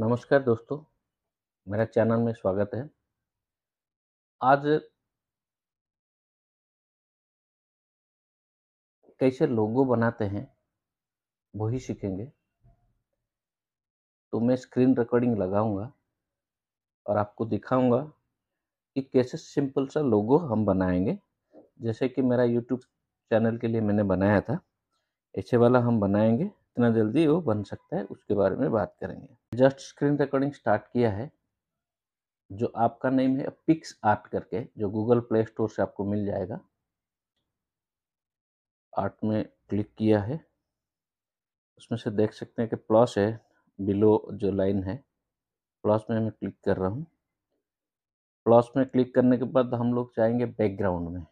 नमस्कार दोस्तों मेरा चैनल में स्वागत है आज कैसे लोगो बनाते हैं वही सीखेंगे तो मैं स्क्रीन रिकॉर्डिंग लगाऊंगा और आपको दिखाऊंगा कि कैसे सिंपल सा लोगो हम बनाएंगे जैसे कि मेरा यूट्यूब चैनल के लिए मैंने बनाया था ऐसे वाला हम बनाएंगे इतना जल्दी वो बन सकता है उसके बारे में बात करेंगे जस्ट स्क्रीन रिकॉर्डिंग स्टार्ट किया है जो आपका नेम है पिक्स आर्ट करके जो गूगल प्ले स्टोर से आपको मिल जाएगा आर्ट में क्लिक किया है उसमें से देख सकते हैं कि प्लस है बिलो जो लाइन है प्लस में मैं क्लिक कर रहा हूँ प्लस में क्लिक करने के बाद हम लोग जाएंगे बैकग्राउंड में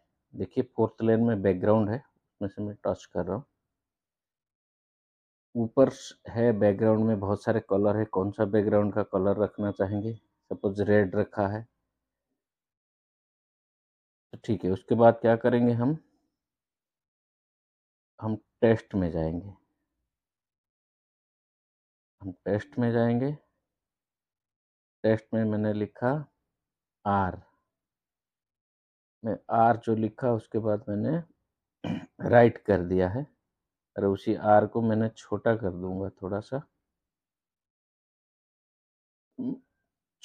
देखिए फोर्थ लेन में बैकग्राउंड है उसमें से मैं टच कर रहा हूँ ऊपर है बैकग्राउंड में बहुत सारे कलर है कौन सा बैकग्राउंड का कलर रखना चाहेंगे सपोज रेड रखा है तो ठीक है उसके बाद क्या करेंगे हम हम टेस्ट में जाएंगे हम टेस्ट में जाएंगे टेस्ट में मैंने लिखा आर मैं आर जो लिखा उसके बाद मैंने राइट कर दिया है अरे उसी आर को मैंने छोटा कर दूंगा थोड़ा सा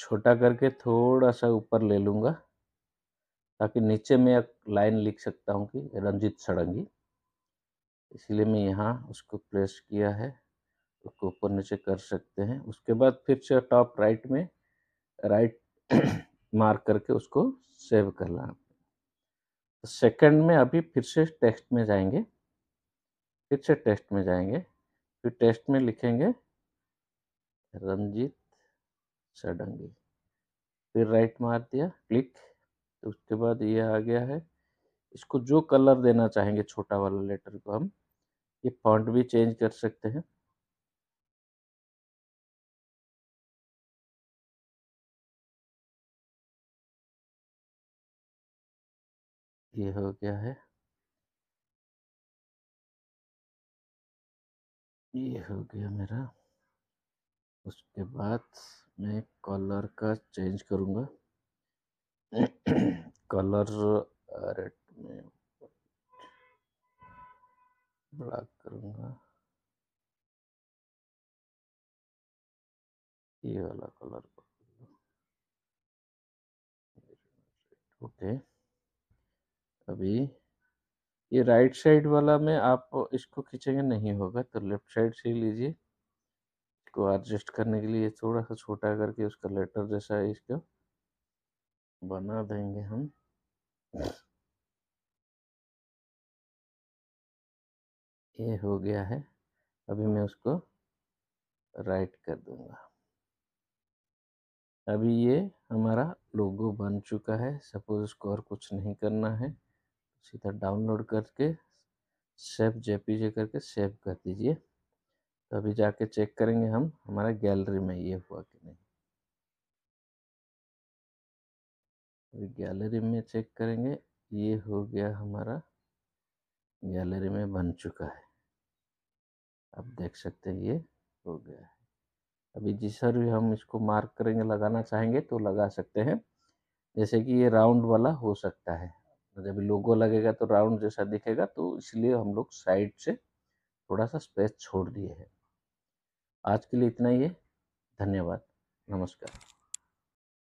छोटा करके थोड़ा सा ऊपर ले लूँगा ताकि नीचे मैं एक लाइन लिख सकता हूँ कि रंजित सड़ंगी इसलिए मैं यहाँ उसको प्लेस किया है उसको ऊपर नीचे कर सकते हैं उसके बाद फिर से टॉप राइट में राइट मार्क करके उसको सेव लाना तो सेकंड में अभी फिर से टेक्स्ट में जाएंगे फिर से टेस्ट में जाएंगे फिर टेस्ट में लिखेंगे रंजीत सडंगी फिर राइट मार दिया क्लिक तो उसके बाद ये आ गया है इसको जो कलर देना चाहेंगे छोटा वाला लेटर को हम ये फॉन्ट भी चेंज कर सकते हैं ये हो गया है ये हो गया मेरा उसके बाद मैं कलर का चेंज करूँगा कलर रेड में ब्लैक करूँगा ये वाला कलर ओके अभी ये राइट साइड वाला में आप इसको खींचेंगे नहीं होगा तो लेफ्ट साइड से ही लीजिए इसको एडजस्ट करने के लिए थोड़ा सा छोटा करके उसका लेटर जैसा है इसको बना देंगे हम ये हो गया है अभी मैं उसको राइट कर दूंगा अभी ये हमारा लोगो बन चुका है सपोज इसको और कुछ नहीं करना है सीधा डाउनलोड करके सेव जेपीजे करके सेव कर दीजिए तो अभी जाके चेक करेंगे हम हमारा गैलरी में ये हुआ कि नहीं अभी गैलरी में चेक करेंगे ये हो गया हमारा गैलरी में बन चुका है आप देख सकते हैं ये हो गया है अभी जिस भी हम इसको मार्क करेंगे लगाना चाहेंगे तो लगा सकते हैं जैसे कि ये राउंड वाला हो सकता है जब लोगो लगेगा तो राउंड जैसा दिखेगा तो इसलिए हम लोग साइड से थोड़ा सा स्पेस छोड़ दिए हैं आज के लिए इतना ही है धन्यवाद नमस्कार